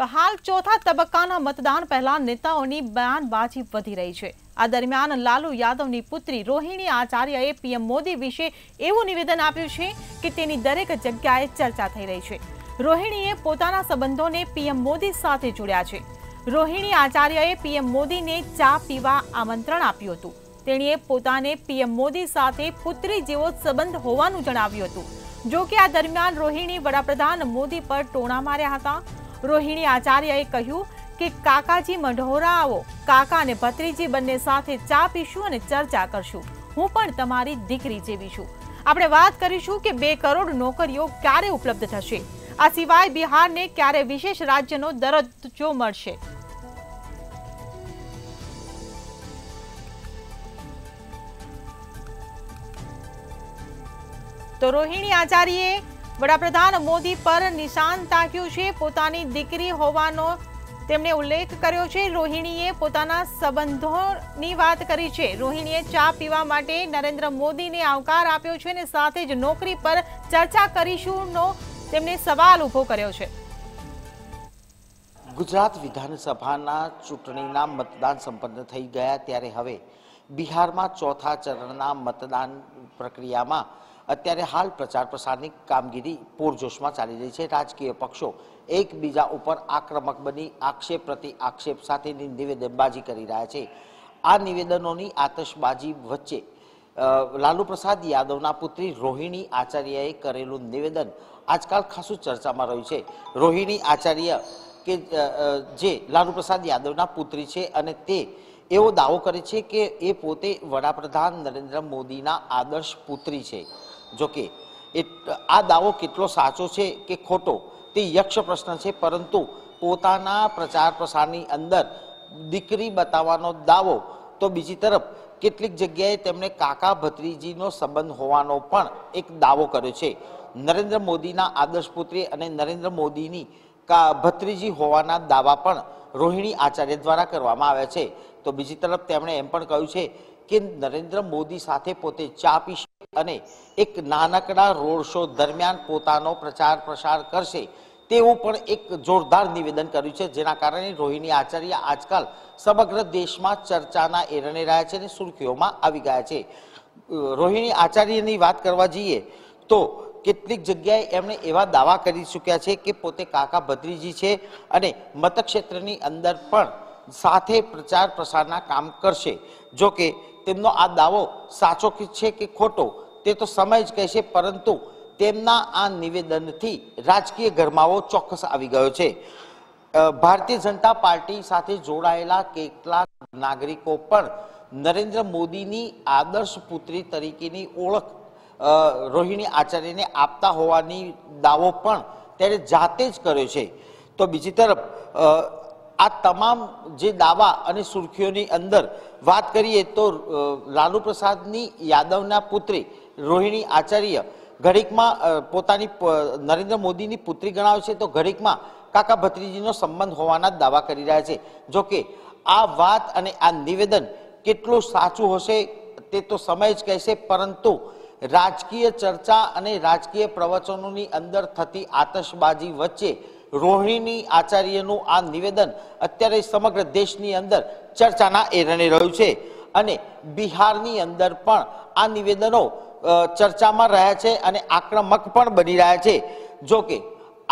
વહાલ ચોથા તબક્કાના મતદાન પહેલા નેતાઓની બયાનવાજી વધી રહી છે આ દરમિયાન લાલુ યાદવની પુત્રી રોહિણી આચાર્યાએ પીએમ મોદી વિશે એવું નિવેદન આપ્યું છે કે તેની દરેક જગ્યાએ ચર્ચા થઈ રહી છે રોહિણીએ પોતાના સબંધોને પીએમ મોદી સાથે જોડ્યા છે રોહિણી આચાર્યાએ પીએમ મોદીને ચા પીવા આમંત્રણ આપ્યું હતું તેણે પોતાને પીએમ મોદી સાથે પુત્રી જેવો સંબંધ હોવાનું જણાવ્યું હતું જો કે આ દરમિયાન રોહિણી વડાપ્રધાન મોદી પર ટોણા માર્યા હતા રોહિણી આચાર્યએ કહ્યું કે કાકાજી મઢોરા આવો કાકા અને ભત્રીજી બંને સાથે ચા પીશું અને ચર્ચા કરશું હું પણ તમારી દીકરી જેવી છું આપણે વાત કરીશું કે બે કરોડ નોકરીઓ ક્યારે ઉપલબ્ધ થશે આ સિવાય બિહારને ક્યારે વિશેષ રાજ્યનો દરજ્જો મળશે તો રોહિણી આચાર્યએ વડાપ્રધાન મોદી પર નિશાન તાક્યું છે પોતાની દીકરી હોવાનો તેમણે ઉલ્લેખ કર્યો છે રોહિણીએ પોતાના સંબંધોની વાત કરી છે રોહિણીએ ચા પીવા માટે નરેન્દ્ર મોદીને આવકાર આપ્યો છે અને સાથે જ નોકરી પર ચર્ચા કરીશુંનો તેમણે સવાલ ઊભો કર્યો છે ગુજરાત વિધાનસભાના ચૂંટણીના મતદાન સંપન્ન થઈ ગયા ત્યારે હવે બિહારમાં ચોથા ચરણના મતદાન પ્રક્રિયામાં અત્યારે હાલ પ્રચાર પ્રસારની કામગીરી પૂરજોશમાં ચાલી રહી છે રાજકીય પક્ષો એકબીજા ઉપર આક્રમક બની આક્ષેપ પ્રતિ આક્ષેપ સાથેની નિવેદનબાજી કરી રહ્યા છે આ નિવેદનોની આતશબાજી વચ્ચે લાલુ પ્રસાદ યાદવના પુત્રી રોહિણી આચાર્યએ કરેલું નિવેદન આજકાલ ખાસું ચર્ચામાં રહ્યું છે રોહિણી આચાર્ય કે જે લાલુ પ્રસાદ યાદવના પુત્રી છે અને તે એવો દાવો કરે છે કે એ પોતે વડાપ્રધાન નરેન્દ્ર મોદીના આદર્શ પુત્રી છે જોકે આ દાવો કેટલો સાચો છે કે ખોટો તે યક્ષ પ્રશ્ન છે પરંતુ પોતાના પ્રચાર પ્રસારની અંદર દીકરી બતાવવાનો દાવો તો બીજી તરફ કેટલીક જગ્યાએ તેમણે કાકા ભત્રીજીનો સંબંધ હોવાનો પણ એક દાવો કર્યો છે નરેન્દ્ર મોદીના આદર્શ પુત્રી અને નરેન્દ્ર મોદીની કા ભત્રીજી હોવાના દાવા પણ રોહિણી આચાર્ય દ્વારા કરવામાં આવ્યા છે તો બીજી તરફ તેમણે એમ પણ કહ્યું છે કે નરેન્દ્ર મોદી સાથે પોતે ચા પીશે અને એક નાનકડા રોડ શો દરમિયાન પોતાનો પ્રચાર પ્રસાર કરશે તેવું પણ એક જોરદાર નિવેદન કર્યું છે જેના કારણે રોહિણી આચાર્ય આજકાલ સમગ્ર દેશમાં ચર્ચાના એરણે રહ્યા છે અને સુર્ખીઓમાં આવી ગયા છે રોહિણી આચાર્યની વાત કરવા જઈએ તો કેટલીક જગ્યાએ એમણે એવા દાવા કરી ચૂક્યા છે કે પોતે કાકા ભત્રીજી છે અને મતક્ષેત્રની અંદર પણ સાથે પ્રચાર પ્રસારના કામ કરશે જો કે તેમનો આ દાવો સાચો છે કે ખોટો તે તો સમય જ કહેશે પરંતુ તેમના આ નિવેદનથી રાજકીય ગરમાવો ચોક્કસ આવી ગયો છે ભારતીય જનતા પાર્ટી સાથે જોડાયેલા કેટલાક નાગરિકો પણ નરેન્દ્ર મોદીની આદર્શ પુત્રી તરીકેની ઓળખ રોહિણી આચાર્યને આપતા હોવાની દાવો પણ તેણે જાતે જ કર્યો છે તો બીજી તરફ આ તમામ જે દાવા અને સુર્ખીઓની અંદર વાત કરીએ તો લાલુ પ્રસાદની યાદવના પુત્રી રોહિણી આચાર્ય ઘડીકમાં પોતાની નરેન્દ્ર મોદીની પુત્રી ગણાવે છે તો ઘડીકમાં કાકા ભત્રીજીનો સંબંધ હોવાના દાવા કરી રહ્યા છે જોકે આ વાત અને આ નિવેદન કેટલું સાચું હશે તે તો સમય જ કહેશે પરંતુ રાજકીય ચર્ચા અને રાજકીય પ્રવચનોની અંદર થતી આતશબાજી વચ્ચે રોહિણીની આચાર્યનું આ નિવેદન અત્યારે સમગ્ર દેશની અંદર ચર્ચાના એરણે રહ્યું છે અને બિહારની અંદર પણ આ નિવેદનો ચર્ચામાં રહ્યા છે અને આક્રમક પણ બની રહ્યા છે જોકે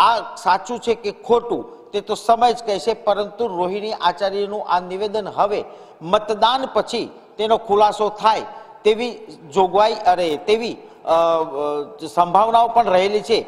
આ સાચું છે કે ખોટું તે તો સમય જ કહેશે પરંતુ રોહિણી આચાર્યનું આ નિવેદન હવે મતદાન પછી તેનો ખુલાસો થાય તેવી જોગવાઈ અરે તેવી સંભાવનાઓ પણ રહેલી છે